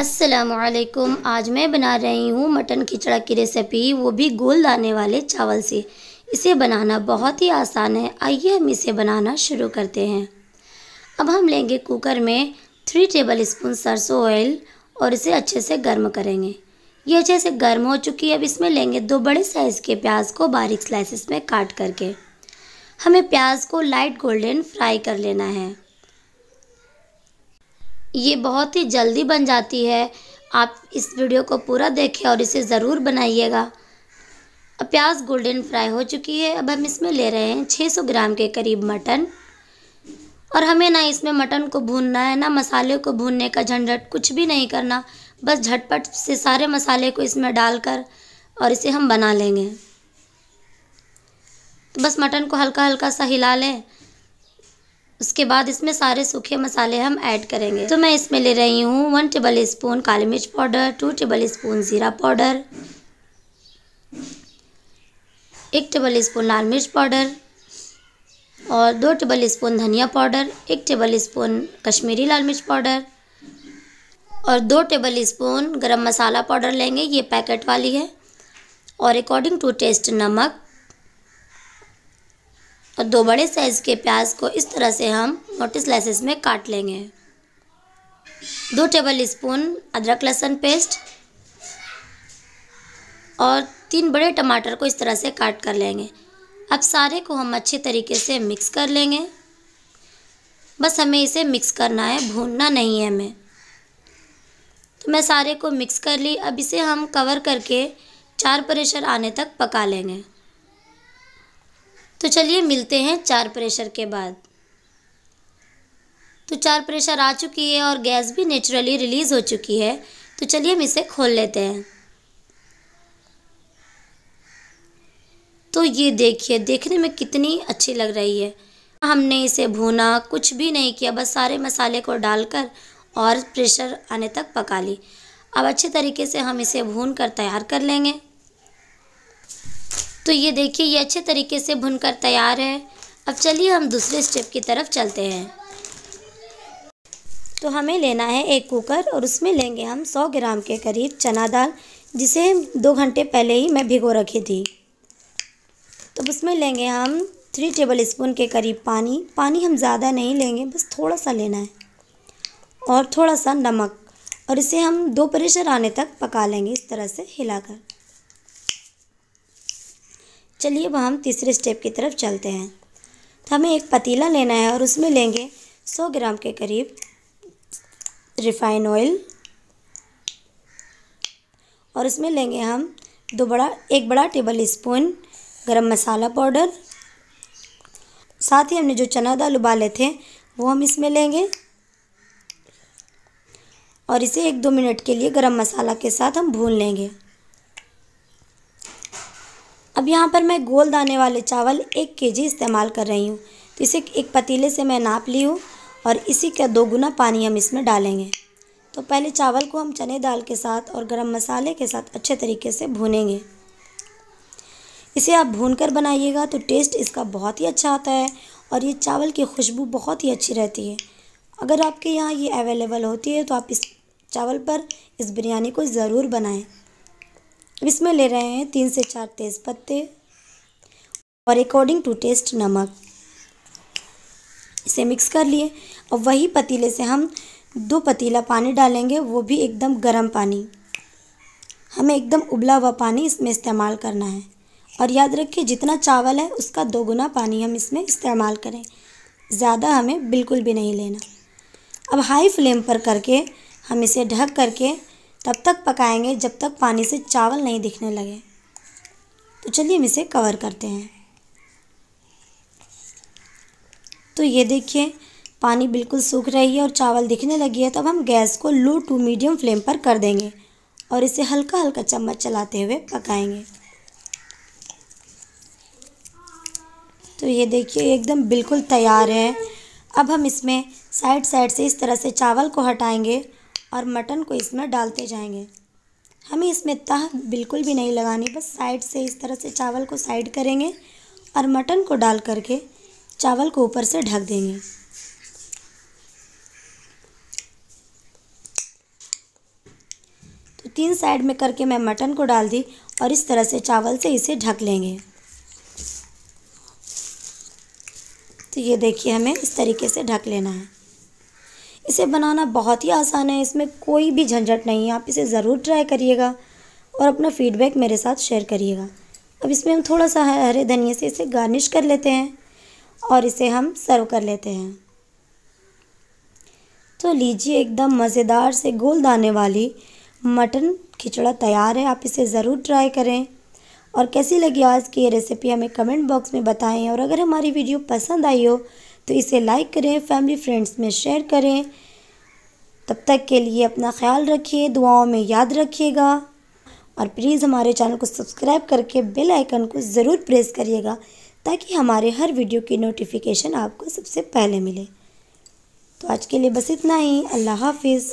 असलकुम आज मैं बना रही हूँ मटन खिचड़ा की रेसिपी वो भी गोल दाने वाले चावल से इसे बनाना बहुत ही आसान है आइए हम इसे बनाना शुरू करते हैं अब हम लेंगे कुकर में थ्री टेबल स्पून सरसों ऑयल और इसे अच्छे से गर्म करेंगे ये अच्छे से गर्म हो चुकी है अब इसमें लेंगे दो बड़े साइज़ के प्याज को बारीक स्लाइसिस में काट करके हमें प्याज को लाइट गोल्डन फ्राई कर लेना है ये बहुत ही जल्दी बन जाती है आप इस वीडियो को पूरा देखें और इसे ज़रूर बनाइएगा अब प्याज गोल्डन फ्राई हो चुकी है अब हम इसमें ले रहे हैं 600 ग्राम के करीब मटन और हमें ना इसमें मटन को भूनना है ना मसाले को भूनने का झंझट कुछ भी नहीं करना बस झटपट से सारे मसाले को इसमें डालकर और इसे हम बना लेंगे तो बस मटन को हल्का हल्का सा हिला लें उसके बाद इसमें सारे सूखे मसाले हम ऐड करेंगे तो मैं इसमें ले रही हूँ वन टेबल स्पून काली मिर्च पाउडर टू टेबल स्पून ज़ीरा पाउडर एक टेबल स्पून लाल मिर्च पाउडर और दो टेबल स्पून धनिया पाउडर एक टेबल स्पून कश्मीरी लाल मिर्च पाउडर और दो टेबल स्पून गर्म मसाला पाउडर लेंगे ये पैकेट वाली है और अकॉर्डिंग टू टेस्ट नमक और दो बड़े साइज़ के प्याज को इस तरह से हम मोटे स्लाइसेस में काट लेंगे दो टेबल स्पून अदरक लहसुन पेस्ट और तीन बड़े टमाटर को इस तरह से काट कर लेंगे अब सारे को हम अच्छे तरीके से मिक्स कर लेंगे बस हमें इसे मिक्स करना है भूनना नहीं है हमें तो मैं सारे को मिक्स कर ली अब इसे हम कवर करके चार प्रेशर आने तक पका लेंगे चलिए मिलते हैं चार प्रेशर के बाद तो चार प्रेशर आ चुकी है और गैस भी नेचुरली रिलीज़ हो चुकी है तो चलिए हम इसे खोल लेते हैं तो ये देखिए देखने में कितनी अच्छी लग रही है हमने इसे भुना कुछ भी नहीं किया बस सारे मसाले को डालकर और प्रेशर आने तक पका ली अब अच्छे तरीके से हम इसे भून कर तैयार कर लेंगे तो ये देखिए ये अच्छे तरीके से भुनकर तैयार है अब चलिए हम दूसरे स्टेप की तरफ चलते हैं तो हमें लेना है एक कुकर और उसमें लेंगे हम 100 ग्राम के करीब चना दाल जिसे दो घंटे पहले ही मैं भिगो रखी थी तो उसमें लेंगे हम थ्री टेबल स्पून के करीब पानी पानी हम ज़्यादा नहीं लेंगे बस थोड़ा सा लेना है और थोड़ा सा नमक और इसे हम दो प्रेशर आने तक पका लेंगे इस तरह से हिलाकर चलिए अब हम तीसरे स्टेप की तरफ चलते हैं तो हमें एक पतीला लेना है और उसमें लेंगे सौ ग्राम के करीब रिफाइन ऑयल और उसमें लेंगे हम दो बड़ा एक बड़ा टेबल स्पून गरम मसाला पाउडर साथ ही हमने जो चना दाल उबाले थे वो हम इसमें लेंगे और इसे एक दो मिनट के लिए गरम मसाला के साथ हम भून लेंगे अब यहाँ पर मैं गोल दाने वाले चावल एक के जी इस्तेमाल कर रही हूँ तो इसे एक पतीले से मैं नाप ली हूँ और इसी का दो गुना पानी हम इसमें डालेंगे तो पहले चावल को हम चने दाल के साथ और गरम मसाले के साथ अच्छे तरीके से भूनेंगे इसे आप भून कर बनाइएगा तो टेस्ट इसका बहुत ही अच्छा आता है और ये चावल की खुशबू बहुत ही अच्छी रहती है अगर आपके यहाँ ये अवेलेबल होती है तो आप इस चावल पर इस बिरयानी को ज़रूर बनाएँ अब इसमें ले रहे हैं तीन से चार तेज़ पत्ते और अकॉर्डिंग टू टेस्ट नमक इसे मिक्स कर लिए और वही पतीले से हम दो पतीला पानी डालेंगे वो भी एकदम गर्म पानी हमें एकदम उबला हुआ पानी इसमें इस्तेमाल करना है और याद रखिए जितना चावल है उसका दोगुना पानी हम इसमें इस्तेमाल करें ज़्यादा हमें बिल्कुल भी नहीं लेना अब हाई फ्लेम पर करके हम इसे ढक करके तब तक पकाएंगे जब तक पानी से चावल नहीं दिखने लगे तो चलिए हम इसे कवर करते हैं तो ये देखिए पानी बिल्कुल सूख रही है और चावल दिखने लगी है तब तो हम गैस को लो टू मीडियम फ्लेम पर कर देंगे और इसे हल्का हल्का चम्मच चलाते हुए पकाएंगे तो ये देखिए एकदम बिल्कुल तैयार है अब हम इसमें साइड साइड से इस तरह से चावल को हटाएंगे और मटन को इसमें डालते जाएंगे हमें इसमें तह बिल्कुल भी नहीं लगानी बस साइड से इस तरह से चावल को साइड करेंगे और मटन को डाल करके चावल को ऊपर से ढक देंगे तो तीन साइड में करके मैं मटन को डाल दी और इस तरह से चावल से इसे ढक लेंगे तो ये देखिए हमें इस तरीके से ढक लेना है इसे बनाना बहुत ही आसान है इसमें कोई भी झंझट नहीं है आप इसे ज़रूर ट्राई करिएगा और अपना फीडबैक मेरे साथ शेयर करिएगा अब इसमें हम थोड़ा सा हरे धनिया से इसे गार्निश कर लेते हैं और इसे हम सर्व कर लेते हैं तो लीजिए एकदम मज़ेदार से गोल दाने वाली मटन खिचड़ा तैयार है आप इसे ज़रूर ट्राई करें और कैसी लगी आज की ये रेसिपी हमें कमेंट बॉक्स में बताएं और अगर हमारी वीडियो पसंद आई हो तो इसे लाइक करें फैमिली फ्रेंड्स में शेयर करें तब तक के लिए अपना ख्याल रखिए दुआओं में याद रखिएगा और प्लीज़ हमारे चैनल को सब्सक्राइब करके बेल आइकन को ज़रूर प्रेस करिएगा ताकि हमारे हर वीडियो की नोटिफिकेशन आपको सबसे पहले मिले तो आज के लिए बस इतना ही अल्लाह हाफिज़